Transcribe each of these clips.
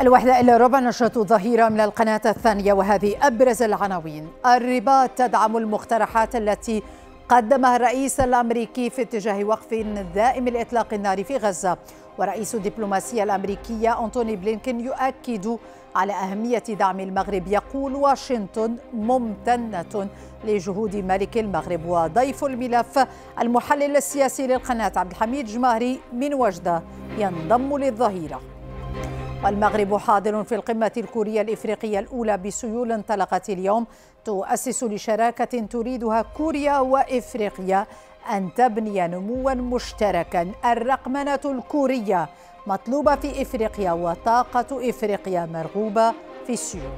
الوحدة إلى ربع نشرة ظهيرة من القناة الثانية وهذه أبرز العناوين الرباط تدعم المقترحات التي قدمها الرئيس الأمريكي في اتجاه وقف دائم الإطلاق النار في غزة ورئيس الدبلوماسية الأمريكية أنتوني بلينكين يؤكد على أهمية دعم المغرب يقول واشنطن ممتنة لجهود ملك المغرب وضيف الملف المحلل السياسي للقناة عبد الحميد جماهري من وجدة ينضم للظهيره والمغرب حاضر في القمة الكورية الإفريقية الأولى بسيول انطلقت اليوم تؤسس لشراكة تريدها كوريا وإفريقيا أن تبني نموا مشتركا الرقمنة الكورية مطلوبة في إفريقيا وطاقة إفريقيا مرغوبة في السيول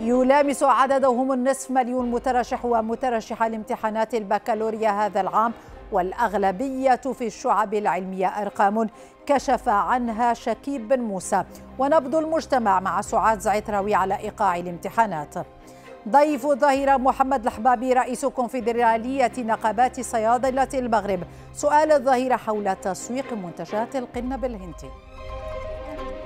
يلامس عددهم النصف مليون مترشح ومترشحة لامتحانات البكالوريا هذا العام والأغلبية في الشعب العلمية أرقام كشف عنها شكيب بن موسى ونبض المجتمع مع سعاد زعتراوي على إيقاع الامتحانات ضيف الظاهرة محمد الحبابي رئيس كونفدرالية نقابات صيادلة المغرب سؤال الظاهرة حول تسويق منتجات القنب الهندي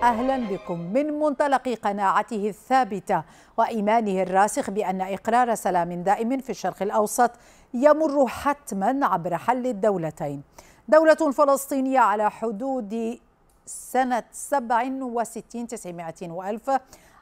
اهلا بكم من منطلق قناعته الثابته وايمانه الراسخ بان اقرار سلام دائم في الشرق الاوسط يمر حتما عبر حل الدولتين دوله فلسطينيه على حدود سنه 67 900 والف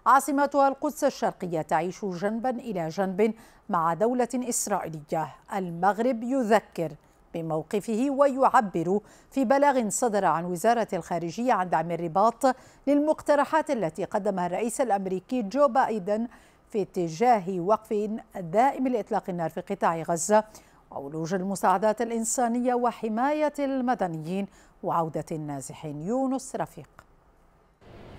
عاصمتها القدس الشرقية تعيش جنبا إلى جنب مع دولة إسرائيلية المغرب يذكر بموقفه ويعبر في بلاغ صدر عن وزارة الخارجية عن دعم الرباط للمقترحات التي قدمها الرئيس الأمريكي جو بايدن في اتجاه وقف دائم لإطلاق النار في قطاع غزة وولوج المساعدات الإنسانية وحماية المدنيين وعودة النازحين يونس رفيق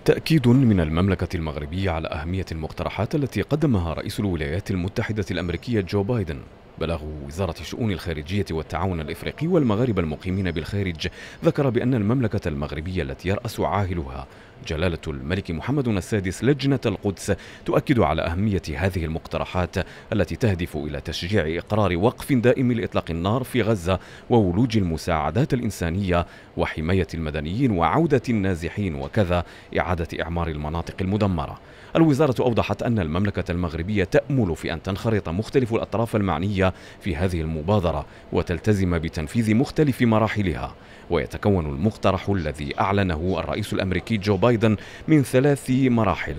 تأكيد من المملكة المغربية على أهمية المقترحات التي قدمها رئيس الولايات المتحدة الأمريكية جو بايدن بلاغ وزارة شؤون الخارجية والتعاون الإفريقي والمغاربة المقيمين بالخارج ذكر بأن المملكة المغربية التي يرأس عاهلها جلالة الملك محمد السادس لجنة القدس تؤكد على أهمية هذه المقترحات التي تهدف إلى تشجيع إقرار وقف دائم لإطلاق النار في غزة وولوج المساعدات الإنسانية وحماية المدنيين وعودة النازحين وكذا إعادة إعمار المناطق المدمرة الوزارة أوضحت أن المملكة المغربية تأمل في أن تنخرط مختلف الأطراف المعنية في هذه المبادرة وتلتزم بتنفيذ مختلف مراحلها ويتكون المقترح الذي أعلنه الرئيس الأمريكي جو بايدن من ثلاث مراحل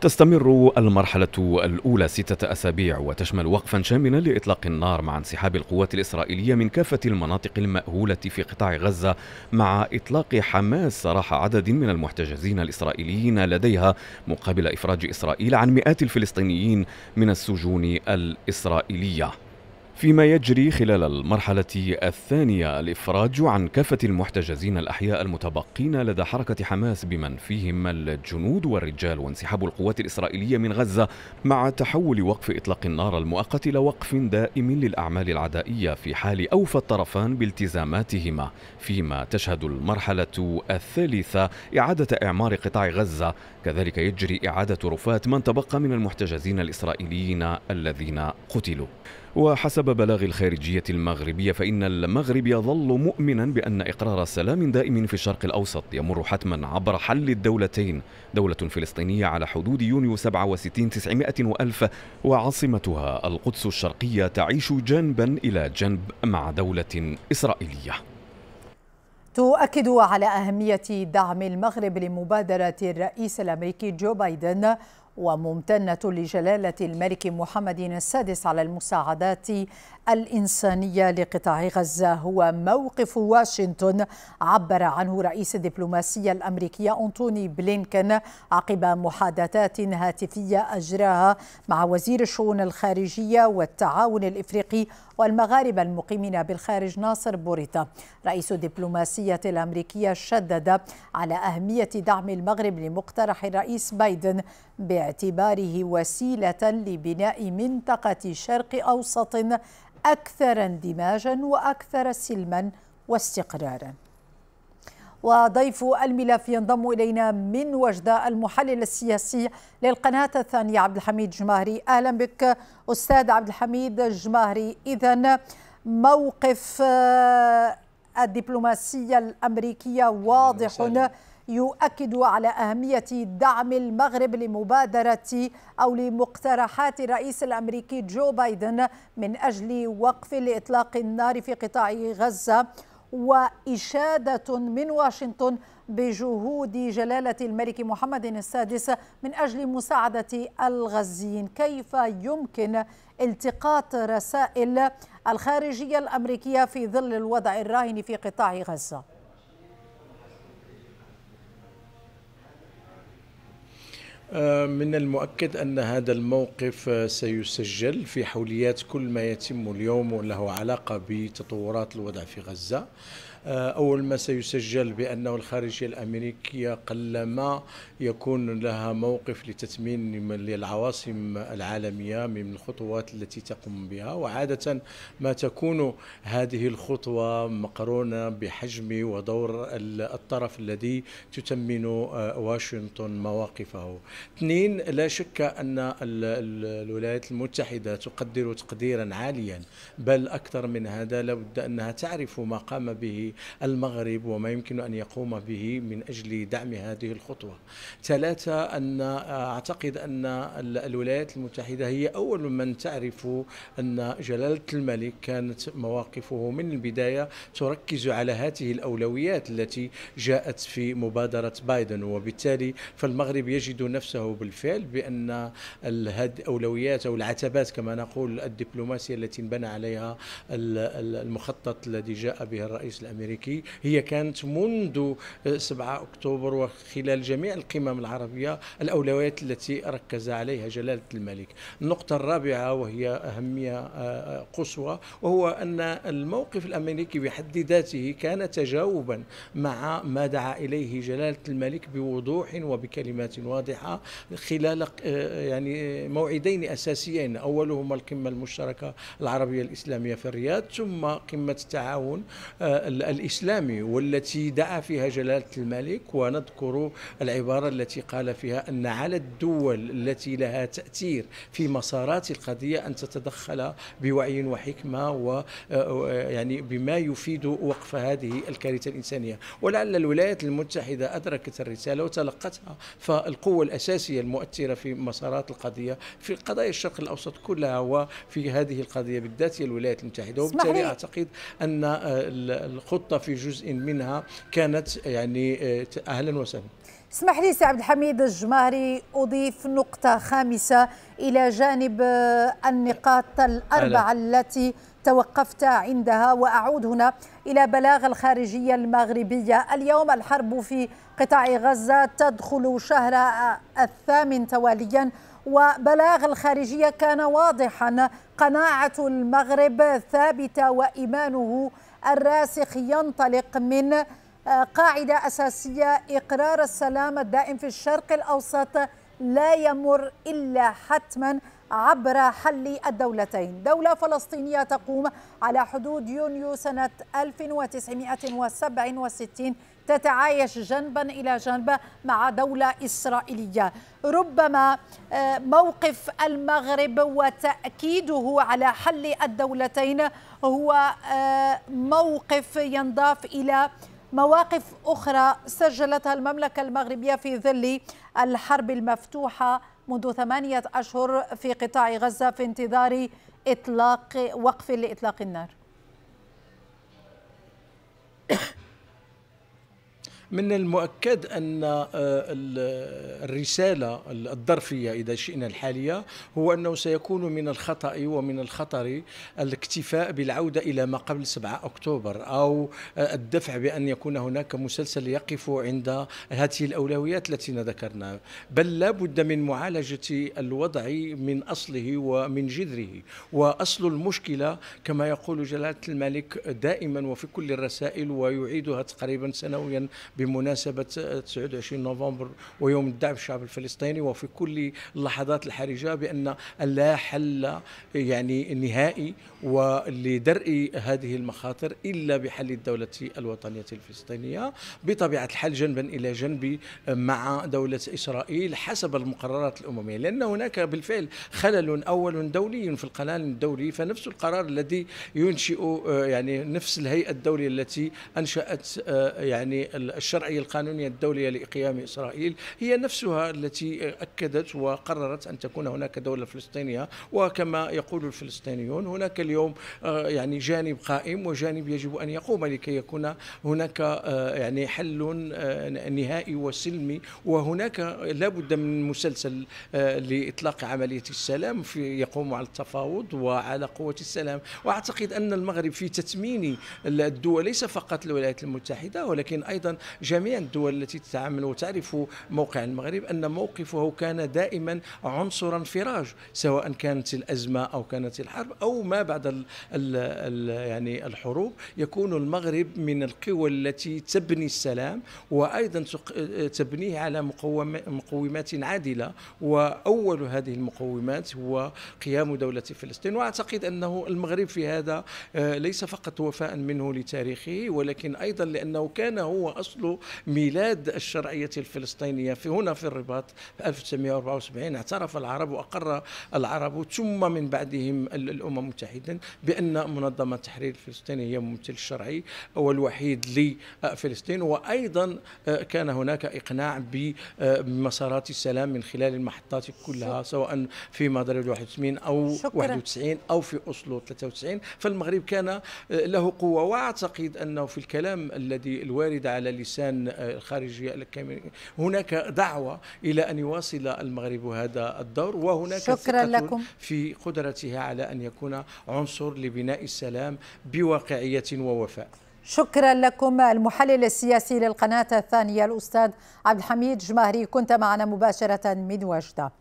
تستمر المرحلة الأولى ستة أسابيع وتشمل وقفا شاملا لإطلاق النار مع انسحاب القوات الإسرائيلية من كافة المناطق المأهولة في قطاع غزة مع إطلاق حماس سراح عدد من المحتجزين الإسرائيليين لديها مقابل إفراج إسرائيل عن مئات الفلسطينيين من السجون الإسرائيلية فيما يجري خلال المرحلة الثانية الإفراج عن كافة المحتجزين الأحياء المتبقين لدى حركة حماس بمن فيهم الجنود والرجال وانسحاب القوات الإسرائيلية من غزة مع تحول وقف إطلاق النار المؤقت إلى وقف دائم للأعمال العدائية في حال أوفى الطرفان بالتزاماتهما فيما تشهد المرحلة الثالثة إعادة إعمار قطاع غزة كذلك يجري إعادة رفات من تبقى من المحتجزين الإسرائيليين الذين قتلوا وحسب بلاغ الخارجية المغربية فإن المغرب يظل مؤمنا بأن إقرار سلام دائم في الشرق الأوسط يمر حتما عبر حل الدولتين دولة فلسطينية على حدود يونيو 67 900 وألف وعاصمتها القدس الشرقية تعيش جنبا إلى جنب مع دولة إسرائيلية تؤكد على أهمية دعم المغرب لمبادرة الرئيس الأمريكي جو بايدن وممتنة لجلالة الملك محمد السادس على المساعدات الإنسانية لقطاع غزة هو موقف واشنطن عبر عنه رئيس الدبلوماسية الأمريكية أنتوني بلينكن عقب محادثات هاتفية أجراها مع وزير الشؤون الخارجية والتعاون الإفريقي والمغاربة المقيمين بالخارج ناصر بوريطة رئيس الدبلوماسية الأمريكية شدد على أهمية دعم المغرب لمقترح الرئيس بايدن باعتباره وسيلة لبناء منطقة شرق أوسط اكثر اندماجا واكثر سلما واستقرارا وضيف الملف ينضم الينا من وجده المحلل السياسي للقناه الثانيه عبد الحميد جماهري اهلا بك استاذ عبد الحميد جماهري اذا موقف آه، الدبلوماسيه الامريكيه واضح يؤكد على أهمية دعم المغرب لمبادرة أو لمقترحات الرئيس الأمريكي جو بايدن من أجل وقف لإطلاق النار في قطاع غزة وإشادة من واشنطن بجهود جلالة الملك محمد السادس من أجل مساعدة الغزيين كيف يمكن التقاط رسائل الخارجية الأمريكية في ظل الوضع الراهن في قطاع غزة؟ آه، من المؤكد أن هذا الموقف آه، سيسجل في حوليات كل ما يتم اليوم وله علاقة بتطورات الوضع في غزة آه، أول ما سيسجل بأنه الخارجية الأمريكية قلما يكون لها موقف لتثمين العواصم العالمية من الخطوات التي تقوم بها وعادة ما تكون هذه الخطوة مقرونة بحجم ودور الطرف الذي تتمين آه، واشنطن مواقفه اثنين لا شك أن الولايات المتحدة تقدر تقديرا عاليا بل أكثر من هذا لابد أنها تعرف ما قام به المغرب وما يمكن أن يقوم به من أجل دعم هذه الخطوة ثلاثة أن آه، أعتقد أن الولايات المتحدة هي أول من تعرف أن جلالة الملك كانت مواقفه من البداية تركز على هذه الأولويات التي جاءت في مبادرة بايدن وبالتالي فالمغرب يجد نفسه بالفعل بأن الأولويات أو العتبات كما نقول الدبلوماسية التي انبنى عليها المخطط الذي جاء به الرئيس الأمريكي الأمريكي هي كانت منذ 7 آه، أكتوبر وخلال جميع القمم العربية الأولويات التي ركز عليها جلالة الملك النقطة الرابعة وهي أهمية آه، آه، قصوى وهو أن الموقف الأمريكي بحد ذاته كان تجاوبا مع ما دعا إليه جلالة الملك بوضوح وبكلمات واضحة خلال يعني موعدين أساسيين أولهما القمة المشتركة العربية الإسلامية في الرياض ثم قمة التعاون الإسلامي والتي دعا فيها جلالة الملك ونذكر العبارة التي قال فيها أن على الدول التي لها تأثير في مسارات القضية أن تتدخل بوعي وحكمة و آه، آه، يعني بما يفيد وقف هذه الكارثة الإنسانية ولعل الولايات المتحدة أدركت الرسالة وتلقتها فالقوة الأساسية المؤثرة في مسارات القضية في قضايا الشرق الأوسط كلها وفي هذه القضية بالذات هي الولايات المتحدة وبالتالي أعتقد أن آه، الخطوة الخطه في جزء منها كانت يعني آه، اهلا وسهلا اسمح لي سي عبد الحميد الجماهري اضيف نقطه خامسه الى جانب آه، النقاط الاربعه التي توقفت عندها واعود هنا الى بلاغ الخارجيه المغربيه اليوم الحرب في قطاع غزه تدخل شهر آه، الثامن تواليا وبلاغ الخارجيه كان واضحا قناعه المغرب ثابته وايمانه الراسخ ينطلق من آه، قاعدة أساسية إقرار السلام الدائم في الشرق الأوسط لا يمر إلا حتما عبر حل الدولتين دولة فلسطينية تقوم على حدود يونيو سنة 1967 تتعايش جنبا إلى جنب مع دولة إسرائيلية ربما آه، موقف المغرب وتأكيده على حل الدولتين هو آه، موقف ينضاف إلى مواقف أخرى سجلتها المملكة المغربية في ظل الحرب المفتوحة منذ ثمانية أشهر في قطاع غزة في انتظار إطلاق وقف لإطلاق النار من المؤكد أن آه، الرسالة الظرفية إذا شئنا الحالية هو أنه سيكون من الخطأ ومن الخطر الاكتفاء بالعودة إلى ما قبل 7 أكتوبر أو آه، الدفع بأن يكون هناك مسلسل يقف عند هذه الأولويات التي ذكرناها بل لا بد من معالجة الوضع من أصله ومن جذره وأصل المشكلة كما يقول جلالة الملك دائما وفي كل الرسائل ويعيدها تقريبا سنويا بمناسبة 29 نوفمبر ويوم الدعم الشعب الفلسطيني وفي كل اللحظات الحرجة بأن لا حل يعني نهائي ولدرء هذه المخاطر إلا بحل الدولة الوطنية الفلسطينية بطبيعة الحال جنبا إلى جنب مع دولة إسرائيل حسب المقررات الأممية لأن هناك بالفعل خلل أول دولي في القانون الدولي فنفس القرار الذي ينشئ آه، يعني نفس الهيئة الدولية التي أنشأت آه، يعني الشرعية القانونية الدولية لإقيام إسرائيل هي نفسها التي أكدت وقررت أن تكون هناك دولة فلسطينية وكما يقول الفلسطينيون هناك اليوم آه، يعني جانب قائم وجانب يجب أن يقوم لكي يكون هناك آه، يعني حل آه، نهائي وسلمي وهناك لابد من مسلسل لإطلاق عملية السلام في يقوم على التفاوض وعلى قوة السلام وأعتقد أن المغرب في تثمين الدول ليس فقط الولايات المتحدة ولكن أيضا جميع الدول التي تتعامل وتعرف موقع المغرب أن موقفه كان دائما عنصر انفراج سواء كانت الأزمة أو كانت الحرب أو ما بعد الـ الـ الـ يعني الحروب يكون المغرب من القوى التي تبني السلام وأيضا تبنيه على مقومات عادلة وأول هذه المقومات هو قيام دولة فلسطين وأعتقد أنه المغرب في هذا آه، ليس فقط وفاء منه لتاريخه ولكن أيضا لأنه كان هو أصل ميلاد الشرعية الفلسطينية في هنا في الرباط في 1974 اعترف العرب وأقر العرب ثم من بعدهم الأمم المتحدة بأن منظمة تحرير فلسطين هي الممثل الشرعي والوحيد لفلسطين وأيضا آه، كان هناك إقناع بمسارات السلام من خلال المحطات كلها سواء في مدريد 81 أو 91 أو في أوسلو 93 فالمغرب كان آه، له قوة وأعتقد أنه في الكلام الذي الوارد على لسان الانسان الخارجي هناك دعوة إلى أن يواصل المغرب هذا الدور وهناك شكرا لكم في قدرتها على أن يكون عنصر لبناء السلام بواقعية ووفاء شكرا لكم المحلل السياسي للقناة الثانية الأستاذ عبد الحميد جماهري كنت معنا مباشرة من وجدة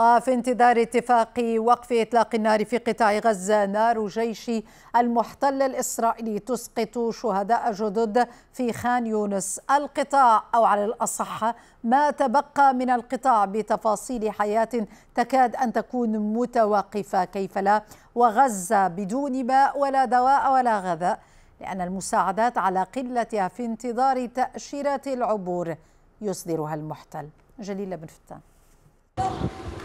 آه، في انتظار اتفاق وقف إطلاق النار في قطاع غزة نار جيش المحتل الإسرائيلي تسقط شهداء جدد في خان يونس القطاع أو على الأصح ما تبقى من القطاع بتفاصيل حياة تكاد أن تكون متوقفة كيف لا وغزة بدون ماء ولا دواء ولا غذاء لأن المساعدات على قلتها في انتظار تاشيره العبور يصدرها المحتل جليل بن فتان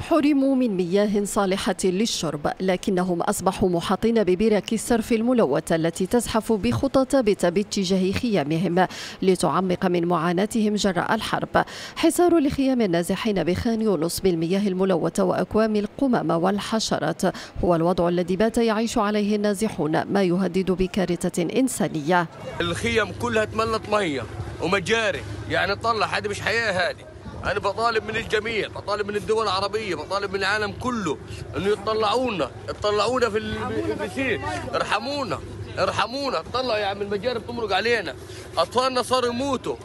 حرموا من مياه صالحة للشرب لكنهم أصبحوا محاطين ببرك الصرف الملوثة التي تزحف بخطى ثابتة باتجاه خيامهم لتعمق من معاناتهم جراء الحرب حصار لخيام النازحين بخان يونس بالمياه الملوثة وأكوام القمامة والحشرات هو الوضع الذي بات يعيش عليه النازحون ما يهدد بكارثة إنسانية الخيام كلها تملت مية ومجاري يعني طلع هذه مش حياة هذه أنا بطالب من الجميع بطالب من الدول العربية بطالب من العالم كله إنه يطلعونا يطلعونا في المسير ارحمونا ارحمونا اطلعوا يا عم المجارب تمرق علينا أطفالنا صاروا يموتوا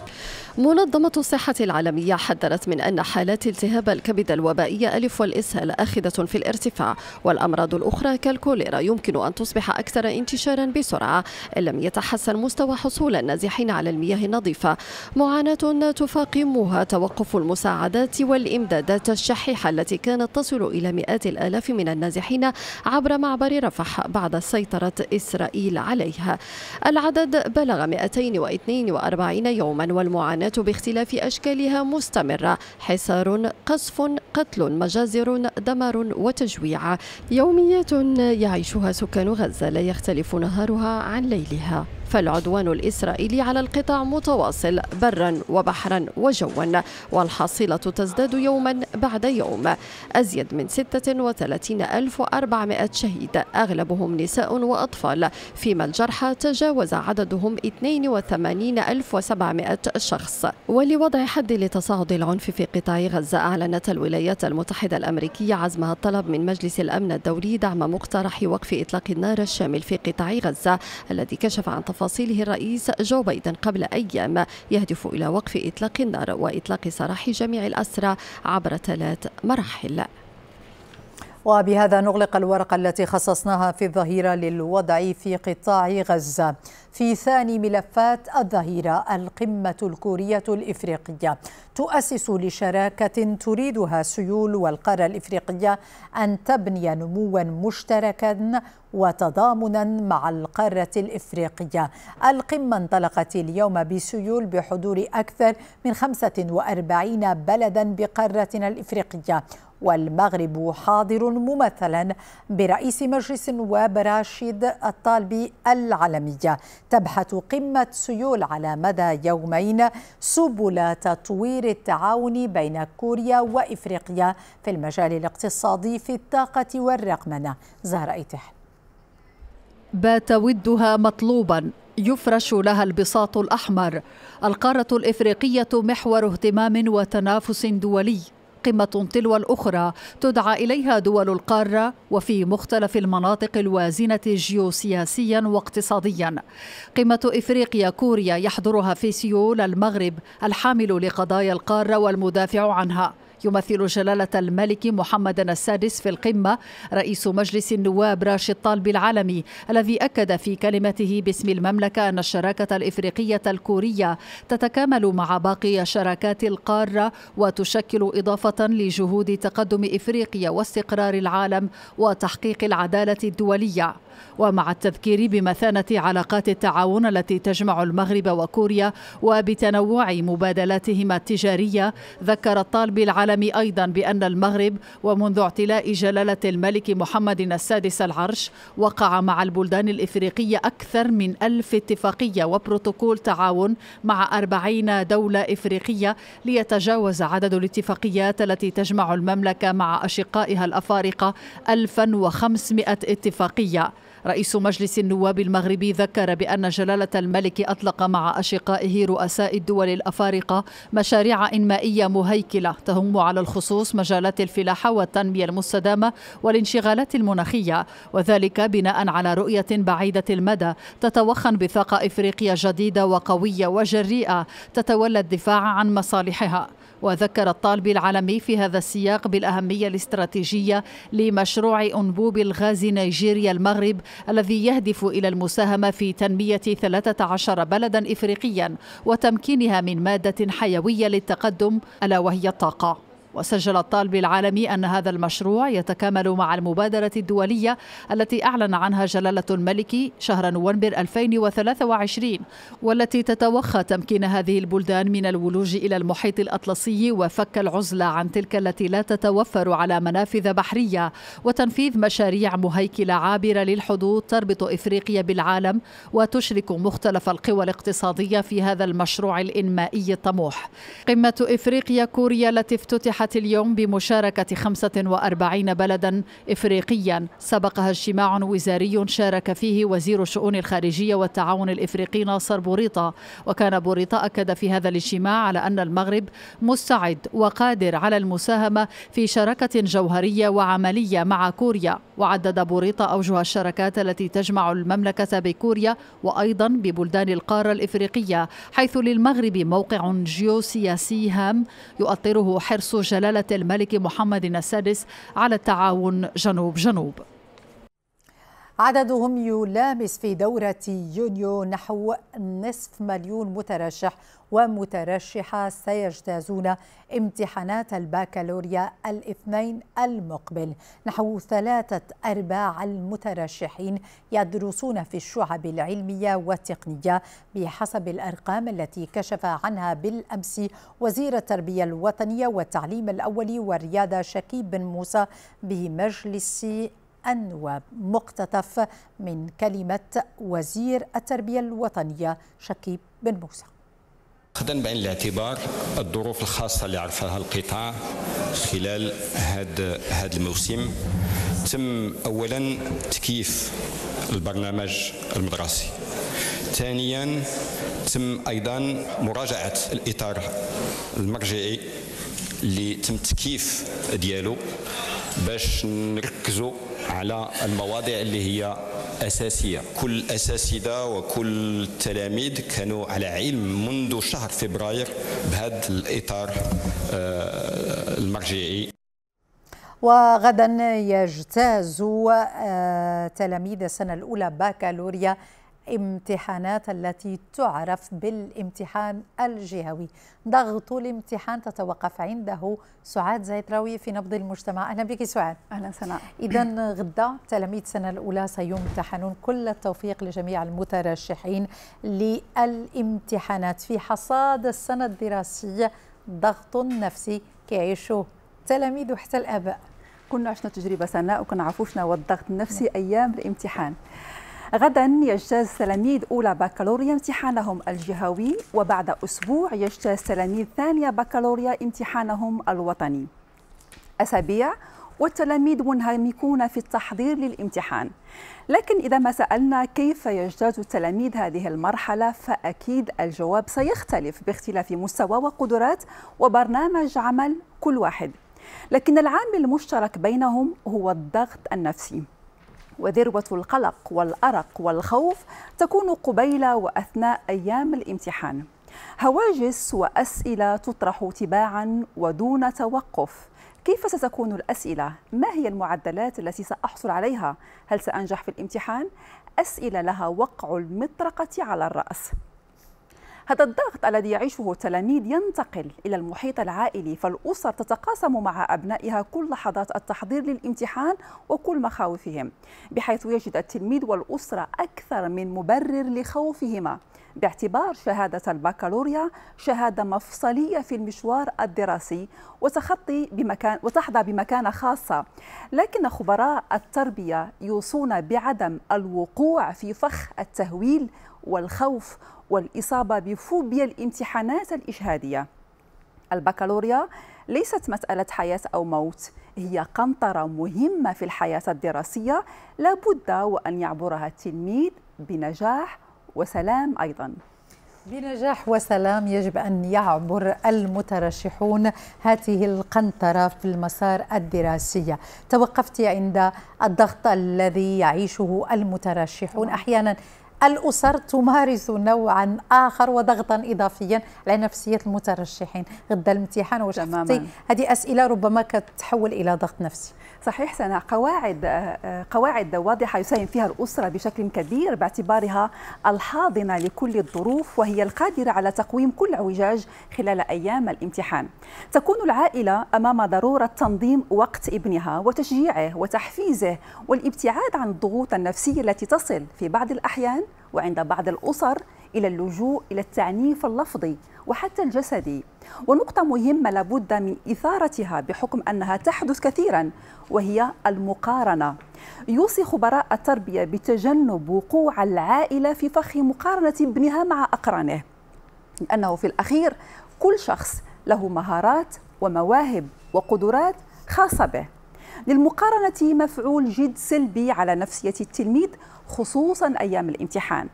منظمة الصحة العالمية حذرت من أن حالات التهاب الكبد الوبائية ألف والإسهال آخذة في الارتفاع والأمراض الأخرى كالكوليرا يمكن أن تصبح أكثر انتشارا بسرعة إن لم يتحسن مستوى حصول النازحين على المياه النظيفة معاناة تفاقمها توقف المساعدات والإمدادات الشحيحة التي كانت تصل إلى مئات الآلاف من النازحين عبر معبر رفح بعد سيطرة إسرائيل عليها العدد بلغ 242 يوما والمعاناة الجريمات باختلاف أشكالها مستمرة حصار قصف قتل مجازر دمار وتجويع يوميات يعيشها سكان غزة لا يختلف نهارها عن ليلها فالعدوان الإسرائيلي على القطاع متواصل برا وبحرا وجوا والحصيلة تزداد يوما بعد يوم أزيد من 36400 شهيد أغلبهم نساء وأطفال فيما الجرحى تجاوز عددهم 82700 شخص ولوضع حد لتصاعد العنف في قطاع غزة أعلنت الولايات المتحدة الأمريكية عزمها الطلب من مجلس الأمن الدولي دعم مقترح وقف إطلاق النار الشامل في قطاع غزة الذي كشف عن تفاصيل تفاصيله الرئيس جو بايدن قبل أيام يهدف إلى وقف إطلاق النار وإطلاق سراح جميع الأسرى عبر ثلاث مراحل وبهذا نغلق الورقة التي خصصناها في الظهيرة للوضع في قطاع غزة في ثاني ملفات الظهيرة القمة الكورية الإفريقية تؤسس لشراكة تريدها سيول والقارة الإفريقية أن تبني نموا مشتركا وتضامنا مع القارة الإفريقية القمة انطلقت اليوم بسيول بحضور أكثر من 45 بلدا بقارتنا الإفريقية والمغرب حاضر ممثلا برئيس مجلس النواب راشد الطالبي العالمية تبحث قمة سيول على مدى يومين سبل تطوير التعاون بين كوريا وإفريقيا في المجال الاقتصادي في الطاقة والرقمنة زهر إتحل بات ودها مطلوبا يفرش لها البساط الأحمر القارة الإفريقية محور اهتمام وتنافس دولي قمة تلو الأخرى تدعى إليها دول القارة وفي مختلف المناطق الوازنة جيوسياسيا واقتصاديا قمة إفريقيا كوريا يحضرها في سيول المغرب الحامل لقضايا القارة والمدافع عنها يمثل جلالة الملك محمد السادس في القمة رئيس مجلس النواب راشد طالب العالمي الذي أكد في كلمته باسم المملكة أن الشراكة الإفريقية الكورية تتكامل مع باقي شراكات القارة وتشكل إضافة لجهود تقدم إفريقيا واستقرار العالم وتحقيق العدالة الدولية ومع التذكير بمثانة علاقات التعاون التي تجمع المغرب وكوريا وبتنوع مبادلاتهما التجارية ذكر الطالب العالمي العالم أيضا بأن المغرب ومنذ اعتلاء جلالة الملك محمد السادس العرش وقع مع البلدان الإفريقية أكثر من ألف اتفاقية وبروتوكول تعاون مع أربعين دولة إفريقية ليتجاوز عدد الاتفاقيات التي تجمع المملكة مع أشقائها الأفارقة 1500 اتفاقية رئيس مجلس النواب المغربي ذكر بأن جلالة الملك أطلق مع أشقائه رؤساء الدول الأفارقة مشاريع إنمائية مهيكلة تهم على الخصوص مجالات الفلاحة والتنمية المستدامة والانشغالات المناخية وذلك بناء على رؤية بعيدة المدى تتوخن بثقة إفريقية جديدة وقوية وجريئة تتولى الدفاع عن مصالحها وذكر الطالب العالمي في هذا السياق بالأهمية الاستراتيجية لمشروع أنبوب الغاز نيجيريا المغرب الذي يهدف إلى المساهمة في تنمية 13 بلدا إفريقيا وتمكينها من مادة حيوية للتقدم ألا وهي الطاقة وسجل الطالب العالمي أن هذا المشروع يتكامل مع المبادرة الدولية التي أعلن عنها جلالة الملك شهر نوفمبر 2023 والتي تتوخى تمكين هذه البلدان من الولوج إلى المحيط الأطلسي وفك العزلة عن تلك التي لا تتوفر على منافذ بحرية وتنفيذ مشاريع مهيكلة عابرة للحدود تربط إفريقيا بالعالم وتشرك مختلف القوى الاقتصادية في هذا المشروع الإنمائي الطموح قمة إفريقيا كوريا التي افتتحت اليوم بمشاركة 45 بلدا إفريقيا سبقها اجتماع وزاري شارك فيه وزير الشؤون الخارجية والتعاون الإفريقي ناصر بوريطة وكان بوريطة أكد في هذا الاجتماع على أن المغرب مستعد وقادر على المساهمة في شراكة جوهرية وعملية مع كوريا وعدد بوريطة أوجه الشراكات التي تجمع المملكة بكوريا وأيضا ببلدان القارة الإفريقية حيث للمغرب موقع جيوسياسي هام يؤطره حرص جلالة الملك محمد السادس على التعاون جنوب جنوب عددهم يلامس في دورة يونيو نحو نصف مليون مترشح ومترشحة سيجتازون امتحانات الباكالوريا الاثنين المقبل نحو ثلاثة أرباع المترشحين يدرسون في الشعب العلمية والتقنية بحسب الأرقام التي كشف عنها بالأمس وزير التربية الوطنية والتعليم الأولي والريادة شكيب بن موسى بمجلس أن مقتطف من كلمة وزير التربية الوطنية شكيب بن موسى أخذ بعين الاعتبار الظروف الخاصة اللي عرفها القطاع خلال هذا هذا الموسم تم أولا تكييف البرنامج المدرسي ثانيا تم أيضا مراجعة الإطار المرجعي اللي تم تكييف ديالو باش نركزوا على المواضيع اللي هي أساسية كل أساسدة وكل التلاميذ كانوا على علم منذ شهر فبراير بهذا الإطار آه، المرجعي وغدا يجتاز آه، تلاميذ السنة الأولى بكالوريا امتحانات التي تعرف بالامتحان الجهوي ضغط الامتحان تتوقف عنده سعاد زيد راوي في نبض المجتمع أهلا بك سعاد أهلا سناء إذا غدا تلاميذ السنة الأولى سيمتحنون كل التوفيق لجميع المترشحين للامتحانات في حصاد السنة الدراسية ضغط نفسي كيعيشوه تلاميذ وحتى الآباء كنا عشنا تجربة سناء وكنا عفوشنا والضغط النفسي أيام الامتحان غدا يجتاز تلاميذ أولى بكالوريا امتحانهم الجهوي وبعد أسبوع يجتاز تلاميذ ثانية بكالوريا امتحانهم الوطني أسابيع والتلاميذ منهمكون في التحضير للامتحان لكن إذا ما سألنا كيف يجتاز التلاميذ هذه المرحلة فأكيد الجواب سيختلف باختلاف مستوى وقدرات وبرنامج عمل كل واحد لكن العامل المشترك بينهم هو الضغط النفسي وذروة القلق والأرق والخوف تكون قبيل وأثناء أيام الامتحان هواجس وأسئلة تطرح تباعا ودون توقف كيف ستكون الأسئلة؟ ما هي المعدلات التي سأحصل عليها؟ هل سأنجح في الامتحان؟ أسئلة لها وقع المطرقة على الرأس هذا الضغط الذي يعيشه التلاميذ ينتقل إلى المحيط العائلي فالأسر تتقاسم مع أبنائها كل لحظات التحضير للامتحان وكل مخاوفهم بحيث يجد التلميذ والأسرة أكثر من مبرر لخوفهما باعتبار شهادة البكالوريا شهادة مفصلية في المشوار الدراسي وتخطي بمكان وتحظى بمكانة خاصة لكن خبراء التربية يوصون بعدم الوقوع في فخ التهويل والخوف والإصابة بفوبيا الامتحانات الإشهادية البكالوريا ليست مسألة حياة أو موت هي قنطرة مهمة في الحياة الدراسية لابد وأن يعبرها التلميذ بنجاح وسلام أيضاً بنجاح وسلام يجب أن يعبر المترشحون هذه القنطرة في المسار الدراسي توقفت عند الضغط الذي يعيشه المترشحون نعم. أحيانا الأسر تمارس نوعا آخر وضغطا إضافيا على نفسية المترشحين غدا الامتحان وشفتي هذه أسئلة ربما تتحول إلى ضغط نفسي صحيح سنة قواعد قواعد واضحة يساهم فيها الأسرة بشكل كبير باعتبارها الحاضنة لكل الظروف وهي القادرة على تقويم كل اعوجاج خلال أيام الامتحان تكون العائلة أمام ضرورة تنظيم وقت ابنها وتشجيعه وتحفيزه والابتعاد عن الضغوط النفسية التي تصل في بعض الأحيان وعند بعض الأسر إلى اللجوء إلى التعنيف اللفظي وحتى الجسدي ونقطة مهمة لابد من إثارتها بحكم أنها تحدث كثيرا وهي المقارنة يوصي خبراء التربية بتجنب وقوع العائلة في فخ مقارنة ابنها مع أقرانه لأنه في الأخير كل شخص له مهارات ومواهب وقدرات خاصة به للمقارنة مفعول جد سلبي على نفسية التلميذ خصوصا أيام الامتحان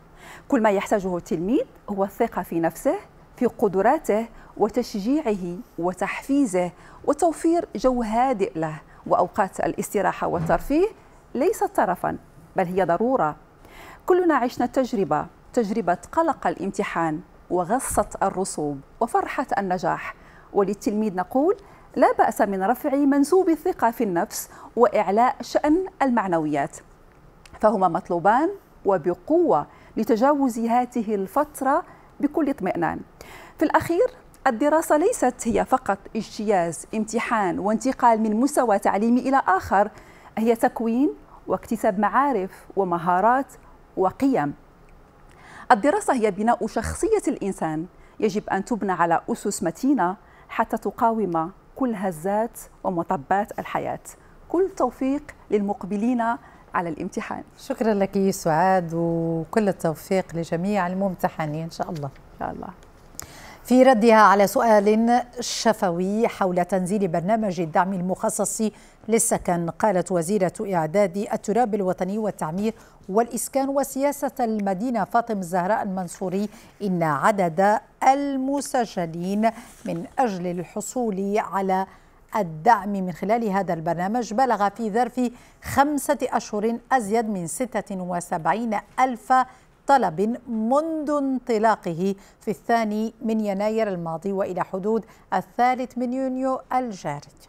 كل ما يحتاجه التلميذ هو الثقة في نفسه في قدراته وتشجيعه وتحفيزه وتوفير جو هادئ له وأوقات الاستراحة والترفيه ليست ترفا بل هي ضرورة كلنا عشنا تجربة تجربة قلق الامتحان وغصة الرسوب وفرحة النجاح وللتلميذ نقول لا بأس من رفع منسوب الثقة في النفس وإعلاء شأن المعنويات فهما مطلوبان وبقوة لتجاوز هذه الفترة بكل اطمئنان في الأخير الدراسة ليست هي فقط اجتياز امتحان وانتقال من مستوى تعليمي إلى آخر هي تكوين واكتساب معارف ومهارات وقيم الدراسة هي بناء شخصية الإنسان يجب أن تبنى على أسس متينة حتى تقاوم كل هزات ومطبات الحياة كل توفيق للمقبلين على الامتحان شكرا لك سعاد وكل التوفيق لجميع الممتحنين إن شاء الله إن شاء الله في ردها على سؤال شفوي حول تنزيل برنامج الدعم المخصص للسكن قالت وزيرة إعداد التراب الوطني والتعمير والإسكان وسياسة المدينة فاطم الزهراء المنصوري إن عدد المسجلين من أجل الحصول على الدعم من خلال هذا البرنامج بلغ في ظرف خمسة أشهر أزيد من 76 ألف طلب منذ انطلاقه في الثاني من يناير الماضي والى حدود الثالث من يونيو الجاري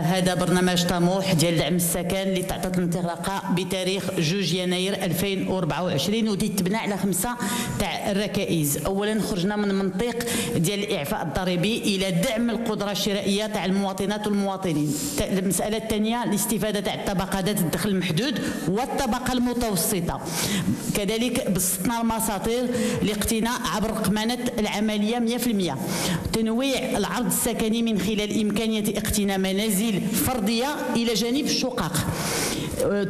هذا برنامج طموح ديال دعم السكن اللي تعطات الانطلاقه بتاريخ 2 يناير 2024 ودي تبنى على خمسه تاع الركائز اولا خرجنا من منطق ديال الاعفاء الضريبي الى دعم القدره الشرائيه تاع المواطنات والمواطنين المساله الثانيه الاستفاده تاع الطبقه ذات الدخل المحدود والطبقه المتوسطه كذلك بسطنا المساطير لاقتناء عبر رقمنه العمليه 100% تنويع العرض السكني من خلال امكانيه اقتناء منازل منازل فردية إلى جانب الشقق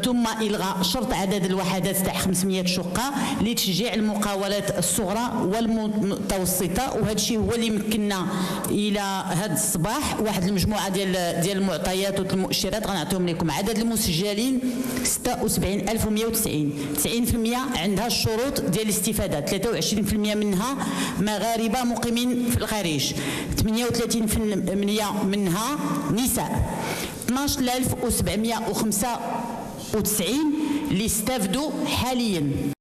ثم الغاء شرط عدد الوحدات تاع 500 شقه لتشجيع المقاولات الصغرى والمتوسطه وهذا الشيء هو اللي مكننا الى هذا الصباح واحد المجموعه ديال ديال المعطيات والمؤشرات غنعطيهم لكم عدد المسجلين 76190 90% عندها الشروط ديال الاستفاده 23% منها مغاربه مقيمين في الخارج 38% منها نساء 12705 اللي استافدوا حاليا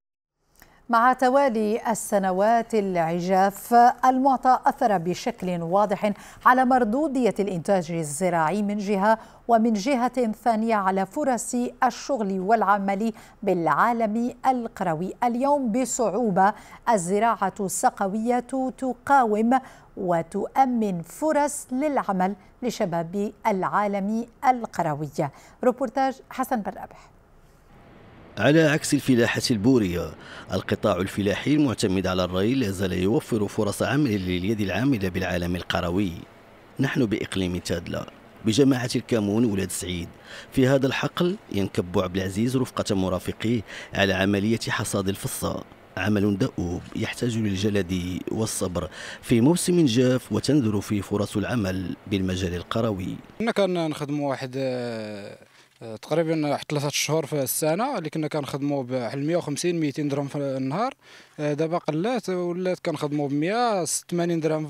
مع توالي السنوات العجاف المعطى أثر بشكل واضح على مردودية الإنتاج الزراعي من جهة ومن جهة ثانية على فرص الشغل والعمل بالعالم القروي اليوم بصعوبة الزراعة السقوية تقاوم وتؤمن فرص للعمل لشباب العالم القروي روبورتاج حسن رابح. على عكس الفلاحة البورية القطاع الفلاحي المعتمد على الري لا زال يوفر فرص عمل لليد العاملة بالعالم القروي نحن بإقليم تادلا بجماعة الكامون ولاد سعيد في هذا الحقل ينكب عبد العزيز رفقة مرافقيه على عملية حصاد الفصة عمل دؤوب يحتاج للجلد والصبر في موسم جاف وتنذر فيه فرص العمل بالمجال القروي كنا كنخدموا واحد آه، تقريبا واحد ثلاثة شهور في السنة اللي كنا كنخدمو بحال 150 200 درهم في النهار آه، دابا قلات ولات كنخدمو ب 180 درهم